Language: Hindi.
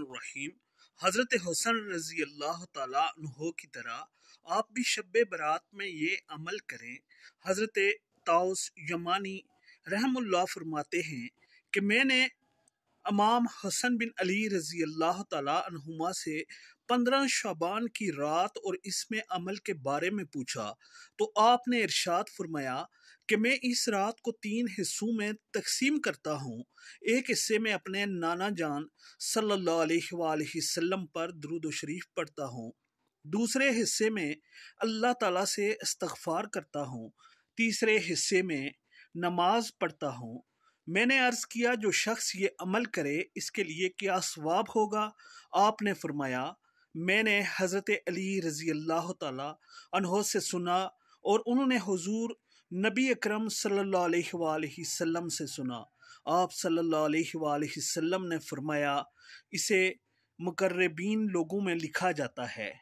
रहीम हज़रत हसन रज़ी अल्लाह तहो की तरह आप भी शब बरात में ये अमल करें हज़रत ताउस यमानी रहमुल्ला फरमाते हैं कि मैंने अमाम हसन बिन अली रजी अल्लाह तुमा से पंद्रह शाबान की रात और इसमें अमल के बारे में पूछा तो आपने इरशाद फरमाया कि मैं इस रात को तीन हिस्सों में तकसीम करता हूँ एक हिस्से में अपने नाना जान सल्लाम पर दरुद शरीफ पढ़ता हूँ दूसरे हिस्से में अल्लाह तला से इस्तफार करता हूँ तीसरे हिस्से में नमाज पढ़ता हूँ मैंने अर्ज़ किया जो शख्स ये अमल करे इसके लिए क्या स्वाब होगा आपने फरमाया मैंने हज़रत अली रज़ी अल्लाह तहो से सुना और उन्होंने हजूर नबी अक्रम सल्लल्लाहु से सुना आप सल्लल्लाहु ने फरमाया इसे मकर्रबीन लोगों में लिखा जाता है